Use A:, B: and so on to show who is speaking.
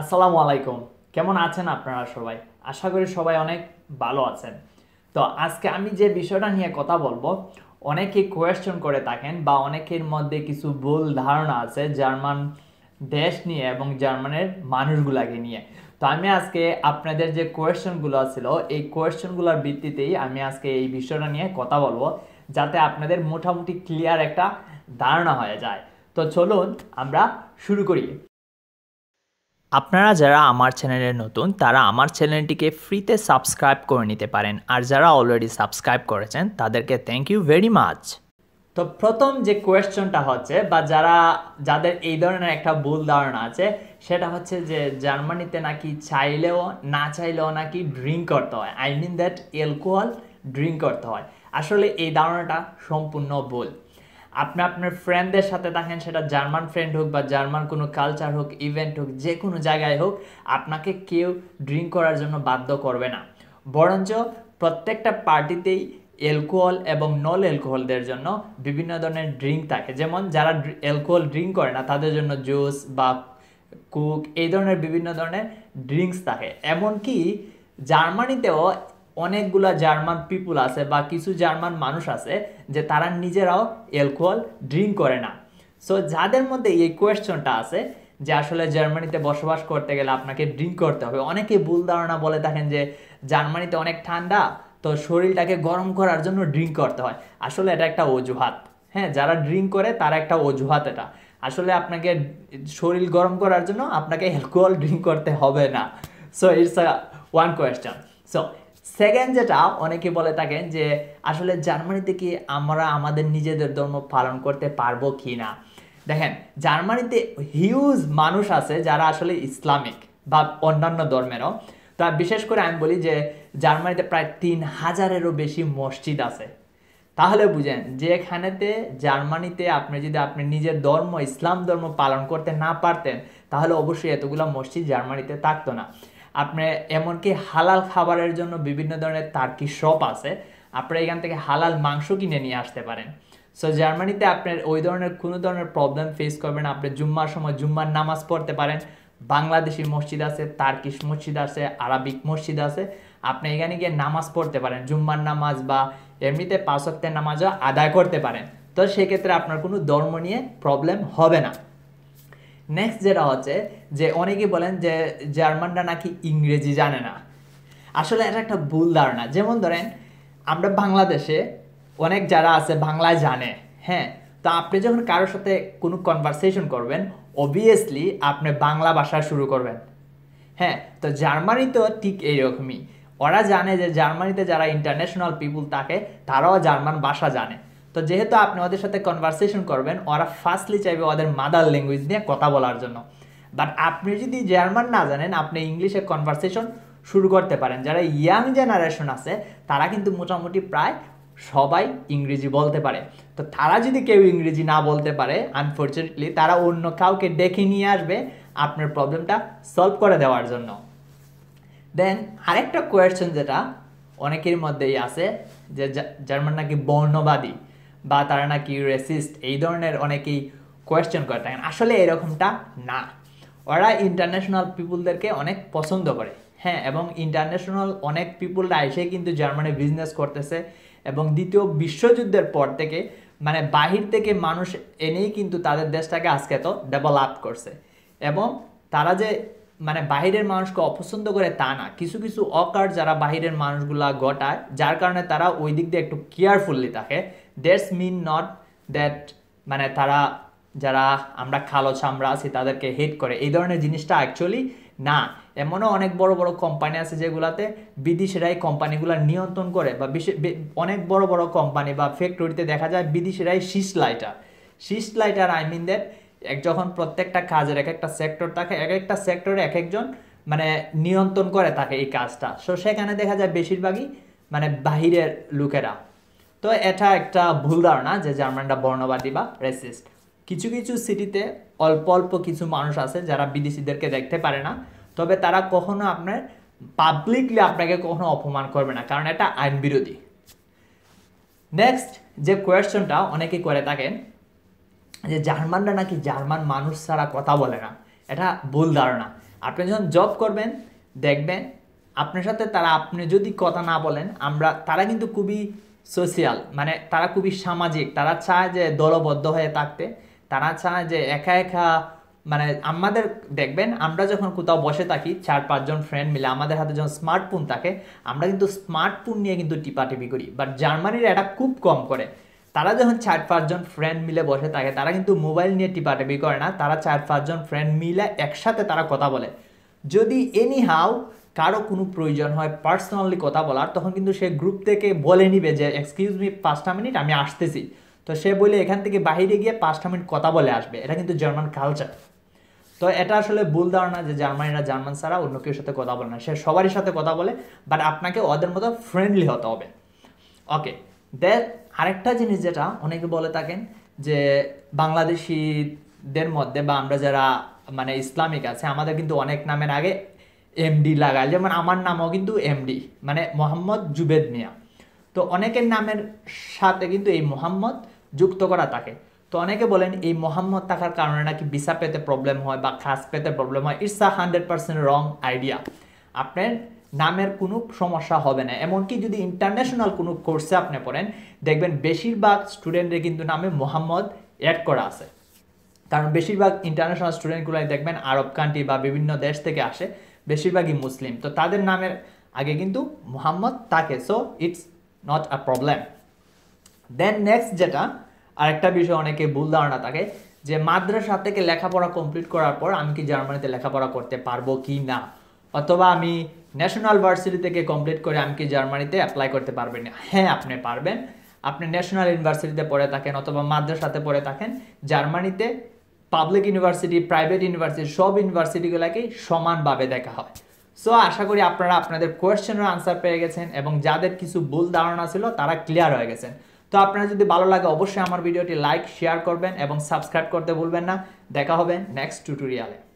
A: আসসালামু আলাইকুম কেমন আছেন আপনারা সবাই আশা করি সবাই অনেক ভালো আছেন তো আজকে আমি যে বিষয়টা নিয়ে কথা বলবো অনেকে কোয়েশ্চন করে থাকেন বা অনেকের মধ্যে কিছু ভুল ধারণা আছে জার্মান দেশ নিয়ে এবং জার্মানের মানুষগুলাকে নিয়ে তো আমি আজকে আপনাদের যে কোয়েশ্চনগুলো ছিল এই কোয়েশ্চনগুলোর ভিত্তিতেই আমি আজকে এই বিষয়টা নিয়ে কথা বলবো যাতে আপনাদের মোটামুটি ক্লিয়ার একটা ধারণা হয়ে যায় তো চলুন আমরা শুরু করি আপনারা যারা আমার চ্যানেলে নতুন তারা আমার চ্যানেলটিকে ফ্রিতে সাবস্ক্রাইব করে নিতে পারেন আর যারা অলরেডি সাবস্ক্রাইব করেছেন তাদেরকে থ্যাংক ইউ ভেরি মাচ তো প্রথম যে কোয়েশ্চনটা হচ্ছে বা যারা যাদের এই ধরনের একটা ভুল ধারণা আছে সেটা হচ্ছে যে জার্মানিতে নাকি চাইলেও না চাইলেও নাকি ড্রিঙ্ক করতে হয় I mean that alcohol drink করতে হয় আসলে এই ধারণাটা সম্পূর্ণ ভুল আপনি আপনার ফ্রেন্ডদের সাথে থাকেন সেটা জার্মান ফ্রেন্ড হোক বা জার্মান কোনো কালচার হোক ইভেন্ট হোক যে কোনো জায়গায় হোক আপনাকে কেউ ড্রিঙ্ক করার জন্য বাধ্য করবে না বরঞ্চ প্রত্যেকটা পার্টিতেই অ্যালকোহল এবং নল অ্যালকোহলদের জন্য বিভিন্ন ধরনের ড্রিঙ্ক থাকে যেমন যারা অ্যালকোহল ড্রিঙ্ক করে না তাদের জন্য জুস বা কুক এই ধরনের বিভিন্ন ধরনের ড্রিঙ্কস থাকে এমনকি জার্মানিতেও অনেকগুলা জার্মান পিপুল আছে বা কিছু জার্মান মানুষ আছে যে তারা নিজেরাও অ্যালকোহল ড্রিঙ্ক করে না সো যাদের মধ্যে এই কোয়েশ্চনটা আছে যে আসলে জার্মানিতে বসবাস করতে গেলে আপনাকে ড্রিঙ্ক করতে হবে অনেকে ভুল ধারণা বলে থাকেন যে জার্মানিতে অনেক ঠান্ডা তো শরীরটাকে গরম করার জন্য ড্রিঙ্ক করতে হয় আসলে এটা একটা অজুহাত হ্যাঁ যারা ড্রিঙ্ক করে তারা একটা অজুহাত এটা আসলে আপনাকে শরীর গরম করার জন্য আপনাকে অ্যালকোহল ড্রিঙ্ক করতে হবে না so it's one question so second যেটা অনেকে বলে থাকেন যে আসলে জার্মানিতে কি আমরা আমাদের নিজেদের ধর্ম পালন করতে পারবো কি না দেখেন জার্মানিতে হিউজ মানুষ আছে যারা আসলে ইসলামিক বা অন্যান্য ধর্মেরও তা বিশেষ করে আমি বলি যে জার্মানিতে প্রায় তিন হাজারেরও বেশি মসজিদ আছে তাহলে বুঝেন যে এখানেতে জার্মানিতে আপনি যদি আপনি নিজের ধর্ম ইসলাম ধর্ম পালন করতে না পারতেন তাহলে অবশ্যই এতগুলো মসজিদ জার্মানিতে থাকতো না আপনার এমনকি হালাল খাবারের জন্য বিভিন্ন ধরনের তার্কি শপ আছে আপনার এখান থেকে হালাল মাংস কিনে নিয়ে আসতে পারেন সো জার্মানিতে আপনার ওই ধরনের কোনো ধরনের প্রবলেম ফেস করবেন আপনি জুম্মার সময় জুম্মার নামাজ পড়তে পারেন বাংলাদেশি মসজিদ আছে তার্কিশ মসজিদ আছে আরবিক মসজিদ আছে আপনি এখানে গিয়ে নামাজ পড়তে পারেন জুম্মার নামাজ বা এমনিতে পাঁচত্বের নামাজও আদায় করতে পারেন তো সেক্ষেত্রে আপনার কোনো ধর্ম নিয়ে প্রবলেম হবে না নেক্সট যেটা হচ্ছে যে অনেকে বলেন যে জার্মানরা নাকি ইংরেজি জানে না আসলে এটা একটা ভুল ধারণা যেমন ধরেন আমরা বাংলাদেশে অনেক যারা আছে বাংলায় জানে হ্যাঁ তো আপনি যখন কারোর সাথে কোনো কনভারসেশন করবেন অবভিয়াসলি আপনি বাংলা ভাষা শুরু করবেন হ্যাঁ তো জার্মানি তো ঠিক এইরকমই ওরা জানে যে জার্মানিতে যারা ইন্টারন্যাশনাল পিপুল থাকে তারাও জার্মান ভাষা জানে তো যেহেতু আপনি ওদের সাথে কনভারসেশন করবেন ওরা ফার্স্টলি চাইবে ওদের মাদার ল্যাঙ্গুয়েজ নিয়ে কথা বলার জন্য বাট আপনি যদি জার্মান না জানেন আপনি ইংলিশে কনভারসেশন শুরু করতে পারেন যারা ইয়াং জেনারেশন আছে তারা কিন্তু মোটামুটি প্রায় সবাই ইংরেজি বলতে পারে তো তারা যদি কেউ ইংরেজি না বলতে পারে আনফর্চুনেটলি তারা অন্য কাউকে ডেকে নিয়ে আসবে আপনার প্রবলেমটা সলভ করে দেওয়ার জন্য দেন আরেকটা কোয়েশ্চেন যেটা অনেকের মধ্যেই আছে যে জার্মান নাকি বর্ণবাদী বা তারা নাকি রেসিস্ট এই ধরনের অনেকেই কোয়েশ্চেন করে থাকেন আসলে এরকমটা না ওরা ইন্টারন্যাশনাল পিপুলদেরকে অনেক পছন্দ করে হ্যাঁ এবং ইন্টারন্যাশনাল অনেক পিপুলরা এসে কিন্তু জার্মানি বিজনেস করতেছে এবং দ্বিতীয় বিশ্বযুদ্ধের পর থেকে মানে বাহির থেকে মানুষ এনেই কিন্তু তাদের দেশটাকে আজকে তো ডেভেলপ করছে এবং তারা যে মানে বাহিরের মানুষকে অপছন্দ করে তা না কিছু কিছু অকার যারা বাহিরের মানুষগুলা ঘটায় যার কারণে তারা ওই দিক দিয়ে একটু কেয়ারফুললি থাকে দ্যাটস মিন নট দ্যাট মানে তারা যারা আমরা খালো ছামড়া আছি তাদেরকে হেট করে এই ধরনের জিনিসটা অ্যাকচুয়ালি না এমনও অনেক বড় বড় কোম্পানি আছে যেগুলাতে বিদেশেরাই কোম্পানিগুলা নিয়ন্ত্রণ করে বা অনেক বড় বড় কোম্পানি বা ফ্যাক্টরিতে দেখা যায় বিদেশেরাই শীষ লাইটার শীষ লাইটার আই মিন দ্যাট এক যখন প্রত্যেকটা কাজের এক একটা সেক্টর থাকে এক একটা সেক্টরে এক একজন মানে নিয়ন্ত্রণ করে থাকে এই কাজটা সো সেখানে দেখা যায় বেশিরভাগই মানে বাহিরের লোকেরা তো এটা একটা ভুল ধারণা যে জার্মানরা বর্ণবাদী বা রেসিস্ট কিছু কিছু সিটিতে অল্প অল্প কিছু মানুষ আছে যারা বিদেশিদেরকে দেখতে পারে না তবে তারা কখনো আপনার পাবলিকলি আপনাকে কখনো অপমান করবে না কারণ এটা আইন বিরোধী নেক্সট যে কোয়েশ্চনটা অনেকেই করে থাকেন যে জার্মানরা নাকি জার্মান মানুষ ছাড়া কথা বলে না এটা ভুল ধারণা আপনি যখন জব করবেন দেখবেন আপনার সাথে তারা আপনি যদি কথা না বলেন আমরা তারা কিন্তু খুবই সোশিয়াল মানে তারা খুবই সামাজিক তারা চায় যে দলবদ্ধ হয়ে থাকতে তারা চায় যে একা একা মানে আমাদের দেখবেন আমরা যখন কোথাও বসে থাকি চার পাঁচজন ফ্রেন্ড মিলে আমাদের হাতে যখন স্মার্টফোন থাকে আমরা কিন্তু স্মার্টফোন নিয়ে কিন্তু টিপাটিপি করি বাট জার্মানির এটা খুব কম করে তারা যখন চার পাঁচজন ফ্রেন্ড মিলে বসে থাকে তারা কিন্তু মোবাইল নিয়ে টিপাটিপি করে না তারা চার পাঁচজন ফ্রেন্ড মিলে একসাথে তারা কথা বলে যদি এনি হাউ কারো কোনো প্রয়োজন হয় পার্সোনালি কথা বলার তখন কিন্তু সে গ্রুপ থেকে বলে নিবে যে এক্সকিউজ মি পাঁচটা মিনিট আমি আসতেছি তো সে বলে এখান থেকে বাহিরে গিয়ে পাঁচটা মিনিট কথা বলে আসবে এটা কিন্তু জার্মান কালচার তো এটা আসলে ভুল ধারণা যে জার্মানিরা জার্মান ছাড়া অন্য কেউ সাথে কথা বলে না সে সবারই সাথে কথা বলে বাট আপনাকে ওদের মতো ফ্রেন্ডলি হতে হবে ওকে দ্যাট আরেকটা জিনিস যেটা অনেকে বলে থাকেন যে বাংলাদেশিদের মধ্যে বা আমরা যারা মানে ইসলামিক আছে আমাদের কিন্তু অনেক নামের আগে এমডি লাগায় যেমন আমার নামও কিন্তু এমডি মানে মোহাম্মদ জুবেদ মিয়া তো অনেকের নামের সাথে কিন্তু এই মোহাম্মদ যুক্ত করা থাকে তো অনেকে বলেন এই মোহাম্মদ থাকার কারণে নাকি ভিসা পেতে প্রবলেম হয় বা খাস পেতে প্রবলেম হয় it's a hundred percent wrong idea আপনার নামের কোনো সমস্যা হবে না এমনকি যদি ইন্টারন্যাশনাল কোনো কোর্সে আপনি পড়েন দেখবেন বেশিরভাগ স্টুডেন্টের কিন্তু নামে মোহাম্মদ অ্যাড করা আছে কারণ বেশিরভাগ ইন্টারন্যাশনাল স্টুডেন্টগুলো দেখবেন আরব কান্ট্রি বা বিভিন্ন দেশ থেকে আসে বেশিরভাগই মুসলিম তো তাদের নামের আগে কিন্তু মোহাম্মদ থাকে so it's not a problem then next যেটা আরেকটা বিষয় অনেকে ভুল ধারণা থাকে যে মাদ্রাসা থেকে লেখাপড়া কমপ্লিট করার পর আমি কি জার্মানিতে লেখাপড়া করতে পারবো কি না অথবা আমি ন্যাশনাল ভার্সিটি থেকে কমপ্লিট করে আমি কি জার্মানিতে অ্যাপ্লাই করতে পারবেন হ্যাঁ আপনি পারবেন আপনি ন্যাশনাল ইউনিভার্সিটিতে পড়ে থাকেন অথবা মাদ্রাসাতে পড়ে থাকেন জার্মানিতে পাবলিক ইউনিভার্সিটি প্রাইভেট ইউনিভার্সিটি সব ইউনিভার্সিটিগুলোকেই সমানভাবে দেখা হয় সো আশা করি আপনারা আপনাদের কোয়েশ্চেনের আনসার পেয়ে গেছেন এবং যাদের কিছু ভুল ধারণা ছিল তারা ক্লিয়ার হয়ে গেছেন তো আপনারা যদি ভালো লাগে অবশ্যই আমার ভিডিওটি লাইক শেয়ার করবেন এবং সাবস্ক্রাইব করতে ভুলবেন না দেখা হবে নেক্সট টিউটোরিয়ালে